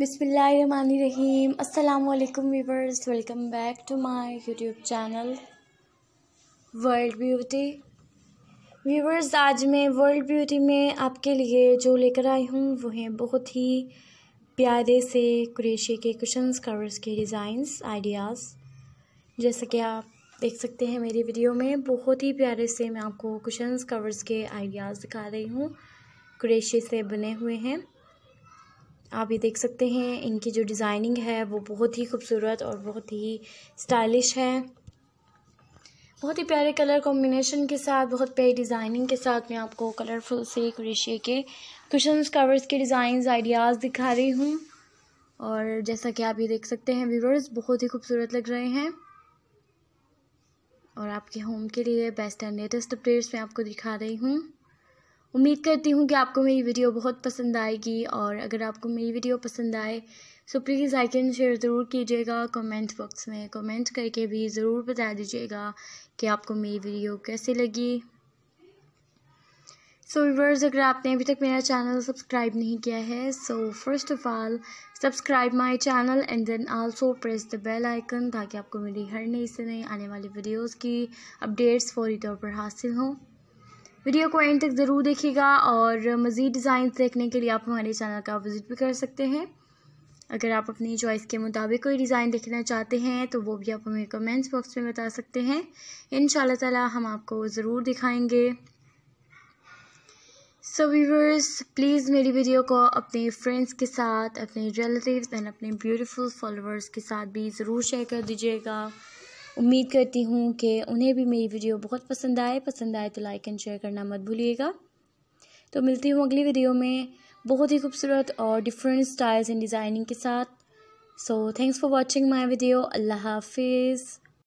बिसमीम अल्लाम viewers welcome back to my YouTube channel world beauty viewers आज मैं वर्ल्ड ब्यूटी में आपके लिए जो लेकर आई हूँ वो हैं बहुत ही प्यारे से क्रेशे के कुशन कवर्स के डिज़ाइंस आइडियाज़ जैसा कि आप देख सकते हैं मेरी वीडियो में बहुत ही प्यारे से मैं आपको कुशन कवर्स के आइडियाज़ दिखा रही हूँ क्रेशे से बने हुए हैं आप ये देख सकते हैं इनकी जो डिज़ाइनिंग है वो बहुत ही खूबसूरत और बहुत ही स्टाइलिश है बहुत ही प्यारे कलर कॉम्बिनेशन के साथ बहुत प्यारी डिज़ाइनिंग के साथ मैं आपको कलरफुल से क्रेशिए के कुशन कवर्स के डिज़ाइन आइडियाज़ दिखा रही हूँ और जैसा कि आप ये देख सकते हैं व्यूवर्स बहुत ही खूबसूरत लग रहे हैं और आपके होम के लिए बेस्ट एंड लेटेस्ट अपडेट्स मैं आपको दिखा रही हूँ उम्मीद करती हूँ कि आपको मेरी वीडियो बहुत पसंद आएगी और अगर आपको मेरी वीडियो पसंद आए so please like and share ज़रूर कीजिएगा कमेंट बॉक्स में कमेंट करके भी ज़रूर बता दीजिएगा कि आपको मेरी वीडियो कैसी लगी सो so, व्यूवर्स अगर आपने अभी तक मेरा चैनल सब्सक्राइब नहीं किया है so first of all subscribe my channel and then also press the bell icon ताकि आपको मेरी हर नई से नई आने वाली वीडियोस की अपडेट्स फौरी तौर पर हासिल हों वीडियो को एंड तक ज़रूर देखिएगा और मज़ीद डिज़ाइन देखने के लिए आप हमारे चैनल का विज़िट भी कर सकते हैं अगर आप अपनी चॉइस के मुताबिक कोई डिज़ाइन देखना चाहते हैं तो वो भी आप हमें कमेंट्स बॉक्स में बता सकते हैं इन ताला हम आपको ज़रूर दिखाएंगे सो व्यूवर्स प्लीज़ मेरी वीडियो को अपने फ्रेंड्स के साथ अपने रिलेटिव्स एंड अपने ब्यूटीफुल फॉलोअर्स के साथ भी ज़रूर शेयर कर दीजिएगा उम्मीद करती हूँ कि उन्हें भी मेरी वीडियो बहुत पसंद आए पसंद आए तो लाइक एंड शेयर करना मत भूलिएगा तो मिलती हूँ अगली वीडियो में बहुत ही खूबसूरत और डिफरेंट स्टाइल्स एंड डिज़ाइनिंग के साथ so thanks for watching my video अल्लाह हाफिज़